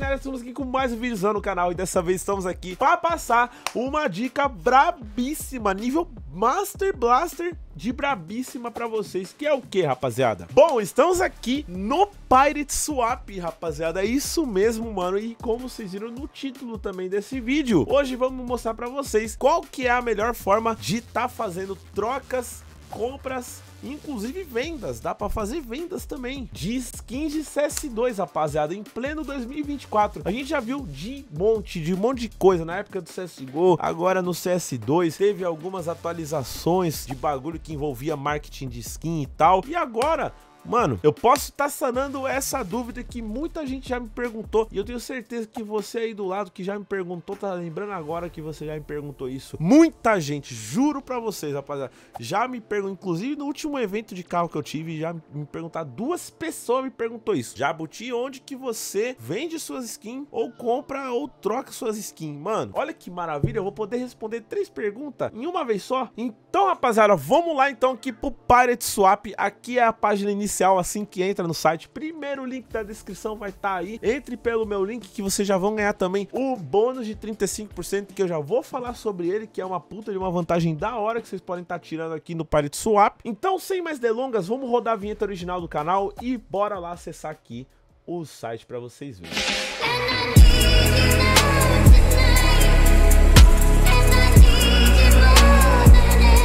galera, estamos aqui com mais um vídeo no canal e dessa vez estamos aqui para passar uma dica brabíssima, nível Master Blaster de brabíssima para vocês, que é o que, rapaziada? Bom, estamos aqui no Pirate Swap, rapaziada, é isso mesmo, mano, e como vocês viram no título também desse vídeo, hoje vamos mostrar para vocês qual que é a melhor forma de estar tá fazendo trocas, compras inclusive vendas, dá para fazer vendas também de skins de CS2, rapaziada, em pleno 2024. A gente já viu de monte, de monte de coisa na época do CSGO, agora no CS2, teve algumas atualizações de bagulho que envolvia marketing de skin e tal. E agora Mano, eu posso estar tá sanando essa dúvida que muita gente já me perguntou e eu tenho certeza que você aí do lado que já me perguntou, tá lembrando agora que você já me perguntou isso. Muita gente, juro pra vocês, rapaziada, já me perguntou, inclusive no último evento de carro que eu tive, já me perguntar duas pessoas me perguntou isso. Jabuti, onde que você vende suas skins ou compra ou troca suas skins? Mano, olha que maravilha, eu vou poder responder três perguntas em uma vez só. Então, rapaziada, vamos lá então aqui pro Pirate Swap. Aqui é a página inicial oficial assim que entra no site. Primeiro link da descrição vai estar tá aí. Entre pelo meu link que vocês já vão ganhar também o bônus de 35% que eu já vou falar sobre ele, que é uma puta de uma vantagem da hora que vocês podem estar tá tirando aqui no Parity Swap. Então, sem mais delongas, vamos rodar a vinheta original do canal e bora lá acessar aqui o site para vocês verem.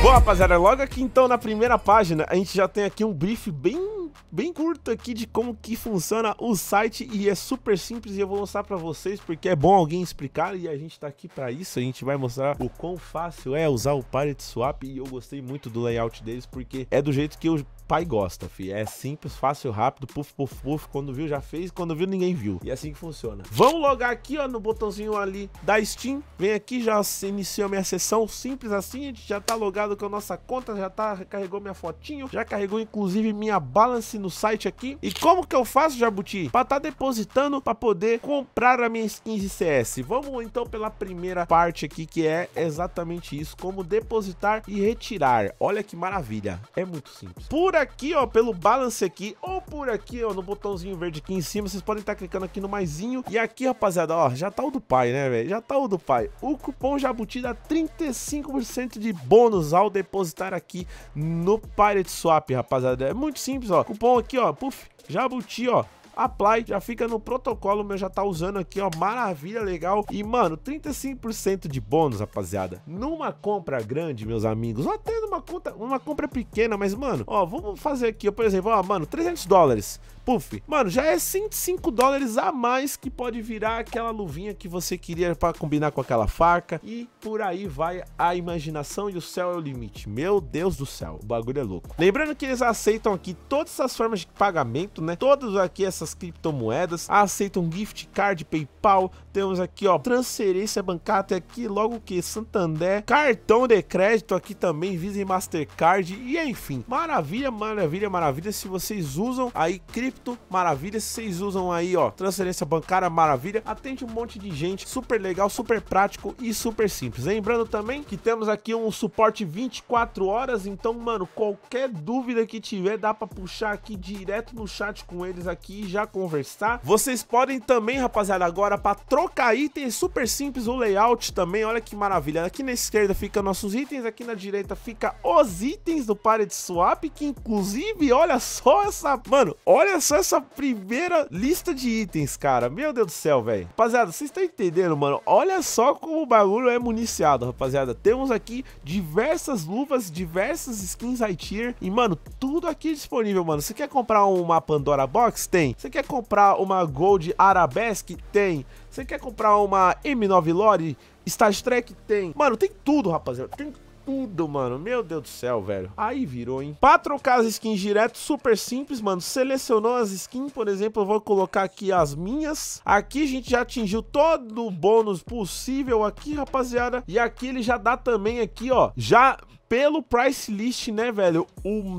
Bom, rapaziada, logo aqui então na primeira página, a gente já tem aqui um brief bem, bem curto aqui de como que funciona o site e é super simples e eu vou mostrar para vocês porque é bom alguém explicar e a gente tá aqui para isso, a gente vai mostrar o quão fácil é usar o Pirate Swap e eu gostei muito do layout deles porque é do jeito que eu pai gosta, fi. É simples, fácil, rápido, puf, puf, puf. Quando viu, já fez. Quando viu, ninguém viu. E é assim que funciona. Vamos logar aqui, ó, no botãozinho ali da Steam. Vem aqui, já iniciou minha sessão. Simples assim, a gente já tá logado com a nossa conta, já tá, carregou minha fotinho, já carregou inclusive minha balance no site aqui. E como que eu faço, Jabuti? Pra tá depositando, pra poder comprar a minha skin de CS. Vamos então pela primeira parte aqui, que é exatamente isso, como depositar e retirar. Olha que maravilha. É muito simples. Por por aqui, ó, pelo balance aqui, ou por aqui, ó, no botãozinho verde aqui em cima, vocês podem estar tá clicando aqui no maisinho. E aqui, rapaziada, ó, já tá o do pai, né, velho? Já tá o do pai. O cupom Jabuti dá 35% de bônus ao depositar aqui no Pirate Swap, rapaziada. É muito simples, ó. Cupom aqui, ó, puf, Jabuti, ó, apply, já fica no protocolo, meu já tá usando aqui, ó, maravilha, legal. E, mano, 35% de bônus, rapaziada. Numa compra grande, meus amigos, ou até numa conta, uma compra pequena, mas, mano, ó, vamos fazer aqui, ó, por exemplo, ó, mano, 300 dólares puff. Mano, já é 105 dólares a mais que pode virar aquela luvinha que você queria para combinar com aquela faca. E por aí vai a imaginação e o céu é o limite. Meu Deus do céu, o bagulho é louco. Lembrando que eles aceitam aqui todas as formas de pagamento, né? Todas aqui essas criptomoedas. Aceitam gift card, PayPal. Temos aqui, ó, transferência bancária até aqui. Logo que Santander. Cartão de crédito aqui também, Visa e Mastercard. E enfim, maravilha, maravilha, maravilha. Se vocês usam aí cripto cripto, maravilha. Se vocês usam aí, ó, transferência bancária, maravilha. Atende um monte de gente, super legal, super prático e super simples. Lembrando também que temos aqui um suporte 24 horas, então, mano, qualquer dúvida que tiver, dá para puxar aqui direto no chat com eles aqui e já conversar. Vocês podem também, rapaziada, agora para trocar itens, super simples o layout também, olha que maravilha. Aqui na esquerda fica nossos itens, aqui na direita fica os itens do pared Swap, que inclusive, olha só essa, mano, olha só essa primeira lista de itens, cara. Meu Deus do céu, velho. Rapaziada, vocês estão entendendo, mano? Olha só como o bagulho é municiado, rapaziada. Temos aqui diversas luvas, diversas skins high tier. E, mano, tudo aqui disponível, mano. Você quer comprar uma Pandora Box? Tem. Você quer comprar uma Gold Arabesque? Tem. Você quer comprar uma M9 Lore? Stage Trek? Tem. Mano, tem tudo, rapaziada. Tem tudo, mano. Meu Deus do céu, velho. Aí virou, hein? Pra trocar as skins direto, super simples, mano. Selecionou as skins, por exemplo, eu vou colocar aqui as minhas. Aqui a gente já atingiu todo o bônus possível aqui, rapaziada. E aqui ele já dá também aqui, ó. Já pelo price list, né, velho?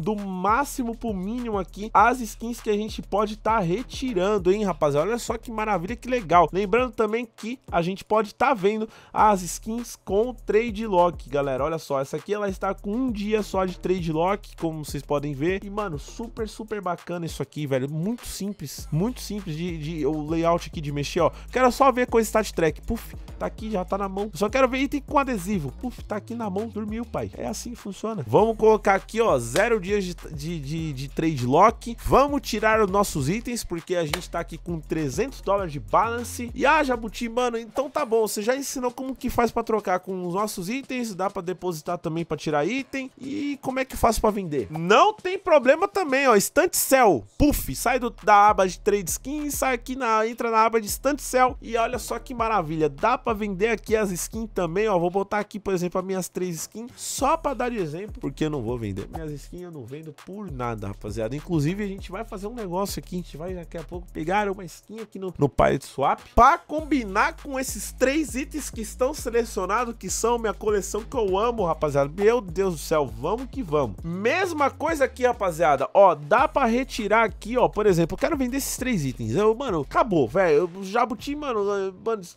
do máximo pro mínimo aqui, as skins que a gente pode estar tá retirando, hein, rapaziada? Olha só que maravilha, que legal. Lembrando também que a gente pode estar tá vendo as skins com trade lock, galera. Olha só, essa aqui ela está com um dia só de trade lock, como vocês podem ver. E, mano, super, super bacana isso aqui, velho. Muito simples, muito simples de, de o layout aqui de mexer, ó. Quero só ver com esse stat track. Puf, tá aqui, já tá na mão. Só quero ver item com adesivo. Puf, tá aqui na mão, dormiu, pai. É assim assim que funciona. Vamos colocar aqui, ó, zero dias de, de, de, de trade lock. Vamos tirar os nossos itens, porque a gente tá aqui com 300 dólares de balance. E ah, Jabuti, mano, então tá bom. Você já ensinou como que faz pra trocar com os nossos itens. Dá pra depositar também pra tirar item. E como é que faço pra vender? Não tem problema também, ó. Estante Cell. Puff, sai do, da aba de Trade Skin, sai aqui na... Entra na aba de Estante Cell. E olha só que maravilha. Dá pra vender aqui as skins também, ó. Vou botar aqui, por exemplo, as minhas três skins. Só pra para dar exemplo, porque eu não vou vender. Minhas skins eu não vendo por nada, rapaziada. Inclusive, a gente vai fazer um negócio aqui. A gente vai daqui a pouco pegar uma skin aqui no, no Pirate Swap para combinar com esses três itens que estão selecionados, que são minha coleção que eu amo, rapaziada. Meu Deus do céu, vamos que vamos. Mesma coisa aqui, rapaziada. Ó, dá para retirar aqui, ó. Por exemplo, eu quero vender esses três itens. Eu, mano, acabou, velho. Eu já mano, mano, preciso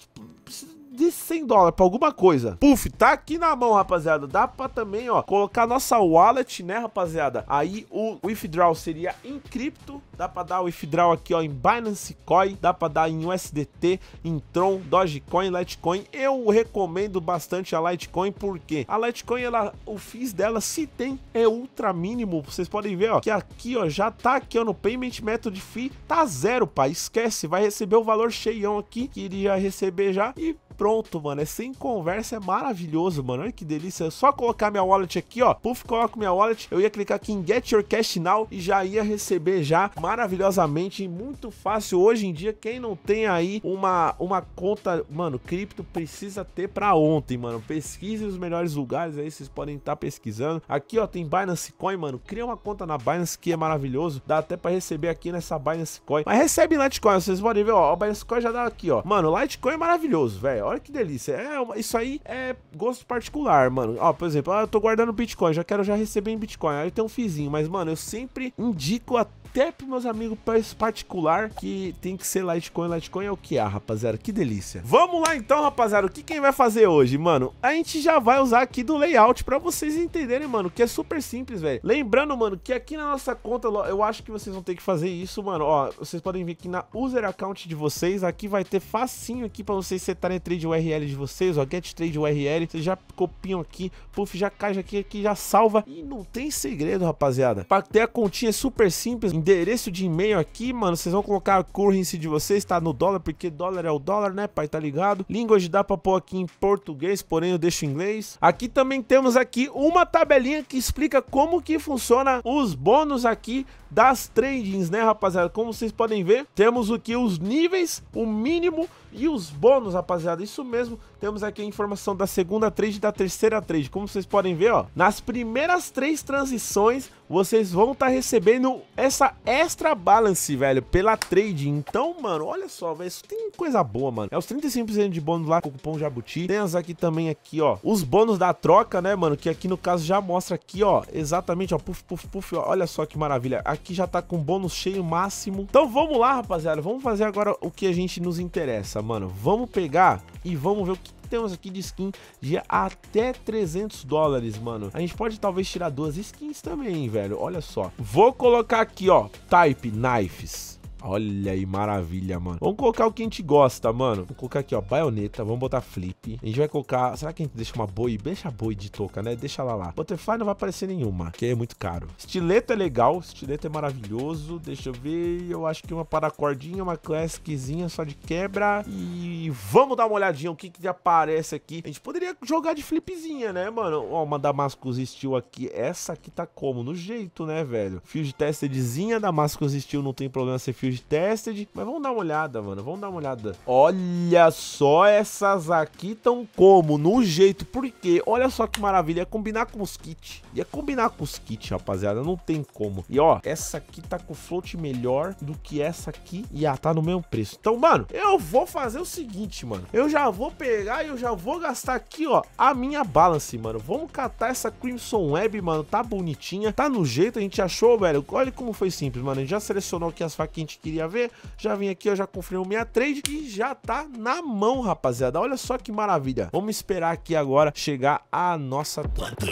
tipo, de 100 dólares pra alguma coisa. Puf, tá aqui na mão, rapaziada. Dá pra também, ó, colocar nossa wallet, né, rapaziada? Aí o withdraw seria em cripto. Dá pra dar o withdraw aqui, ó, em Binance Coin. Dá pra dar em USDT, em Tron, Dogecoin, Litecoin. Eu recomendo bastante a Litecoin, porque a Litecoin, ela, o FIIs dela, se tem, é ultra mínimo. Vocês podem ver, ó, que aqui, ó, já tá aqui, ó, no Payment Method Fee, tá zero, pai. Esquece, vai receber o valor cheião aqui, que iria receber já. E pronto, mano. É sem conversa, é maravilhoso, mano. Olha que delícia. É só colocar minha wallet aqui, ó. Puf, coloco minha wallet. Eu ia clicar aqui em Get Your Cash Now e já ia receber já maravilhosamente. Muito fácil. Hoje em dia, quem não tem aí uma, uma conta, mano, cripto precisa ter pra ontem, mano. Pesquise os melhores lugares aí, vocês podem estar tá pesquisando. Aqui, ó, tem Binance Coin, mano. Cria uma conta na Binance que é maravilhoso. Dá até pra receber aqui nessa Binance Coin. Mas recebe Litecoin, vocês podem ver, ó. O Binance Coin já dá aqui, ó. Mano, Litecoin é maravilhoso, velho. Olha que delícia. É uma, isso aí é gosto particular, mano. Ó, por exemplo, ah, eu tô guardando Bitcoin, já quero já receber em Bitcoin. Aí tem um fizinho, mas, mano, eu sempre indico a até para meus amigos particular que tem que ser Litecoin. Litecoin é o que é, rapaziada. Que delícia. Vamos lá então, rapaziada. O que quem vai fazer hoje, mano? A gente já vai usar aqui do layout para vocês entenderem, mano, que é super simples, velho. Lembrando, mano, que aqui na nossa conta, eu acho que vocês vão ter que fazer isso, mano. Ó, vocês podem ver aqui na user account de vocês. Aqui vai ter facinho aqui para vocês setarem trade URL de vocês, ó. Get trade URL. Vocês já copiam aqui, puff, já cai aqui, aqui já salva. E não tem segredo, rapaziada. Para ter a continha é super simples endereço de e-mail aqui, mano. Vocês vão colocar a currency de vocês, tá? No dólar, porque dólar é o dólar, né, pai? Tá ligado? de dá pra pôr aqui em português, porém eu deixo em inglês. Aqui também temos aqui uma tabelinha que explica como que funciona os bônus aqui das tradings, né, rapaziada? Como vocês podem ver, temos aqui os níveis, o mínimo e os bônus, rapaziada, isso mesmo. Temos aqui a informação da segunda trade e da terceira trade. Como vocês podem ver, ó, nas primeiras três transições, vocês vão estar tá recebendo essa extra balance, velho, pela trade. Então, mano, olha só, velho, isso tem coisa boa, mano. É os 35% de bônus lá com o cupom Jabuti. Tem as aqui também aqui, ó, os bônus da troca, né, mano, que aqui no caso já mostra aqui, ó, exatamente, ó, puf puf puf ó, olha só que maravilha. Aqui já tá com bônus cheio máximo. Então, vamos lá, rapaziada, vamos fazer agora o que a gente nos interessa mano, vamos pegar e vamos ver o que temos aqui de skin de até 300 dólares, mano. A gente pode talvez tirar duas skins também, velho. Olha só. Vou colocar aqui, ó, Type Knives. Olha aí, maravilha, mano. Vamos colocar o que a gente gosta, mano. Vou colocar aqui, ó, baioneta. Vamos botar flip. A gente vai colocar... Será que a gente deixa uma boi? Deixa a boi de touca, né? Deixa ela lá. Butterfly não vai aparecer nenhuma, que é muito caro. Estileto é legal. Estileto é maravilhoso. Deixa eu ver. Eu acho que uma paracordinha, uma classiczinha só de quebra. E vamos dar uma olhadinha o que que aparece aqui. A gente poderia jogar de flipzinha, né, mano? Ó, uma Damascus Steel aqui. Essa aqui tá como? No jeito, né, velho? Fio de testedzinha. Damascus Steel não tem problema ser fio Tested, mas vamos dar uma olhada, mano, vamos dar uma olhada. Olha só, essas aqui tão como? No jeito, porque olha só que maravilha, ia é combinar com os kits, ia é combinar com os kits, rapaziada, não tem como. E ó, essa aqui tá com float melhor do que essa aqui e ah, tá no mesmo preço. Então, mano, eu vou fazer o seguinte, mano, eu já vou pegar e eu já vou gastar aqui, ó, a minha balance, mano. Vamos catar essa Crimson Web, mano, tá bonitinha, tá no jeito, a gente achou, velho, olha como foi simples, mano, a gente já selecionou aqui as faquinhas queria ver. Já vim aqui, eu já confirmei o 63 e já tá na mão, rapaziada. Olha só que maravilha. Vamos esperar aqui agora chegar a nossa...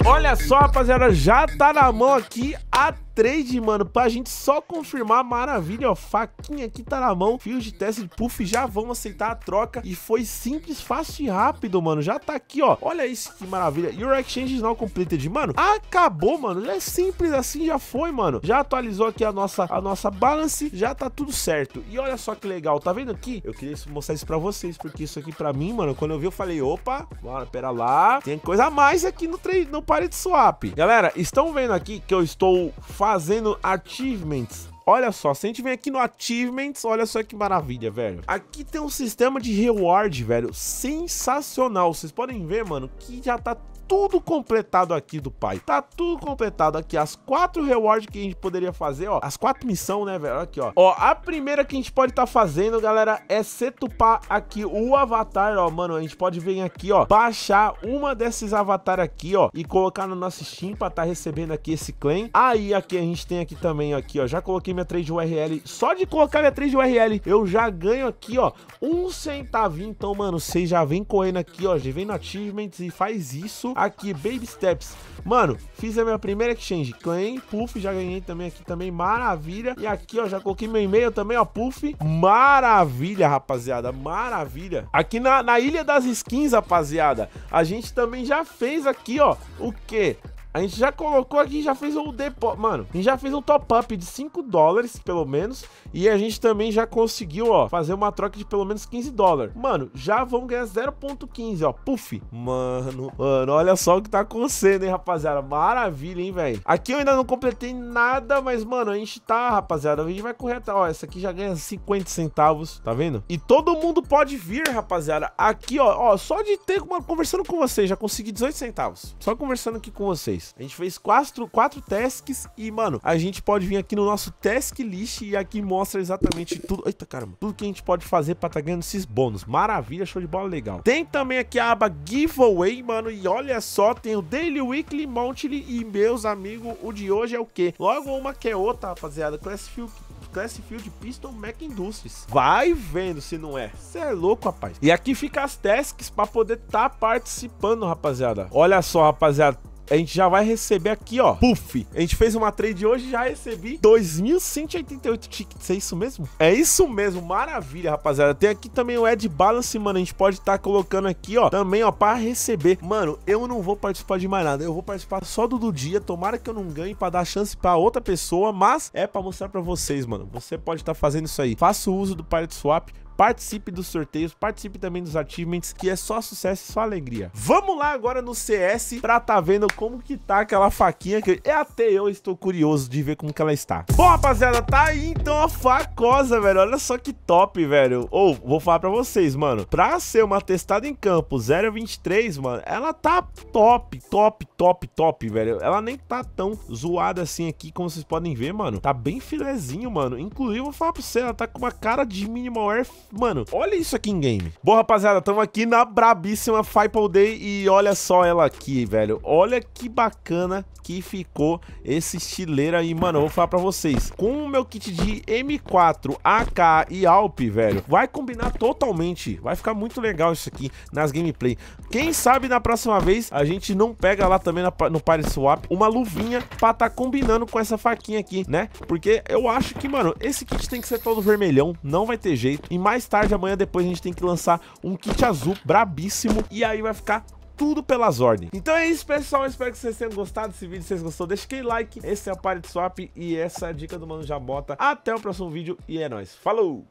Olha só, rapaziada, já tá na mão aqui a trade, mano, pra gente só confirmar. Maravilha, ó, faquinha aqui tá na mão. Fios de teste de puff já vão aceitar a troca. E foi simples, fácil e rápido, mano. Já tá aqui, ó. Olha isso, que maravilha. Your Exchange is now completed. Mano, acabou, mano. Já é simples assim, já foi, mano. Já atualizou aqui a nossa, a nossa balance, já tá tudo certo. E olha só que legal, tá vendo aqui? Eu queria mostrar isso pra vocês, porque isso aqui pra mim, mano, quando eu vi, eu falei, opa, bora, pera lá. Tem coisa a mais aqui no, trade, no parede swap. Galera, estão vendo aqui que eu estou fazendo fazendo achievements Olha só, se a gente vem aqui no Achievements, olha só que maravilha, velho. Aqui tem um sistema de reward, velho, sensacional. Vocês podem ver, mano, que já tá tudo completado aqui do pai. Tá tudo completado aqui. As quatro rewards que a gente poderia fazer, ó. As quatro missões, né, velho? Aqui, ó. Ó, a primeira que a gente pode estar tá fazendo, galera, é setupar aqui o avatar, ó. Mano, a gente pode vir aqui, ó, baixar uma desses avatar aqui, ó, e colocar no nosso Steam pra tá recebendo aqui esse claim. Aí, aqui, a gente tem aqui também, aqui, ó. Já coloquei minha trade URL. Só de colocar minha trade URL, eu já ganho aqui, ó, um centavinho. Então, mano, vocês já vem correndo aqui, ó. Já vem no Achievements e faz isso Aqui, Baby Steps. Mano, fiz a minha primeira exchange. Ganhei Puff, já ganhei também aqui também. Maravilha. E aqui, ó, já coloquei meu e-mail também, ó, Puff. Maravilha, rapaziada. Maravilha. Aqui na, na Ilha das Skins, rapaziada, a gente também já fez aqui, ó, o quê? A gente já colocou aqui, já fez um depósito. Mano, a gente já fez um top-up de 5 dólares, pelo menos. E a gente também já conseguiu, ó, fazer uma troca de pelo menos 15 dólares. Mano, já vamos ganhar 0.15, ó. Puf. Mano, mano, olha só o que tá acontecendo, hein, rapaziada. Maravilha, hein, velho. Aqui eu ainda não completei nada, mas, mano, a gente tá, rapaziada. A gente vai correr até. Ó, essa aqui já ganha 50 centavos, tá vendo? E todo mundo pode vir, rapaziada. Aqui, ó, ó, só de ter, conversando com vocês, já consegui 18 centavos. Só conversando aqui com vocês testes. A gente fez quatro, quatro tasks e, mano, a gente pode vir aqui no nosso task list e aqui mostra exatamente tudo. Eita, caramba. Tudo que a gente pode fazer pra tá ganhando esses bônus. Maravilha, show de bola, legal. Tem também aqui a aba giveaway, mano. E olha só, tem o Daily, Weekly, Monthly e, meus amigos, o de hoje é o quê? Logo uma que é outra, rapaziada. Class Field Classfield Pistol Mac Industries. Vai vendo se não é. Você é louco, rapaz. E aqui fica as tasks para poder estar tá participando, rapaziada. Olha só, rapaziada a gente já vai receber aqui, ó. Puff. A gente fez uma trade hoje já recebi 2.188 tickets. É isso mesmo? É isso mesmo. Maravilha, rapaziada. Tem aqui também o Ed Balance, mano. A gente pode estar tá colocando aqui, ó. Também, ó, pra receber. Mano, eu não vou participar de mais nada. Eu vou participar só do do dia. Tomara que eu não ganhe pra dar chance pra outra pessoa. Mas é pra mostrar pra vocês, mano. Você pode estar tá fazendo isso aí. Faça o uso do Pirate Swap Participe dos sorteios, participe também dos achievements, que é só sucesso e só alegria. Vamos lá agora no CS pra tá vendo como que tá aquela faquinha, que é até eu estou curioso de ver como que ela está. Bom, rapaziada, tá aí então a facosa, velho. Olha só que top, velho. Ou, oh, vou falar pra vocês, mano. Pra ser uma testada em campo 0,23, mano, ela tá top, top, top, top, velho. Ela nem tá tão zoada assim aqui, como vocês podem ver, mano. Tá bem filezinho, mano. Inclusive, vou falar pra você, ela tá com uma cara de minimal air Mano, olha isso aqui em game. Bom, rapaziada, estamos aqui na brabíssima Fipal Day e olha só ela aqui, velho. Olha que bacana que ficou esse estileiro aí, mano. Eu vou falar pra vocês. Com o meu kit de M4, AK e Alp, velho, vai combinar totalmente. Vai ficar muito legal isso aqui nas gameplay. Quem sabe na próxima vez a gente não pega lá também no Party Swap uma luvinha pra tá combinando com essa faquinha aqui, né? Porque eu acho que, mano, esse kit tem que ser todo vermelhão. Não vai ter jeito. E mais mais tarde, amanhã depois, a gente tem que lançar um kit azul brabíssimo. E aí vai ficar tudo pelas ordens. Então é isso, pessoal. Eu espero que vocês tenham gostado desse vídeo. Se vocês gostou, deixa aquele like. Esse é o Party Swap e essa é a dica do Mano Jabota. Até o próximo vídeo e é nóis. Falou!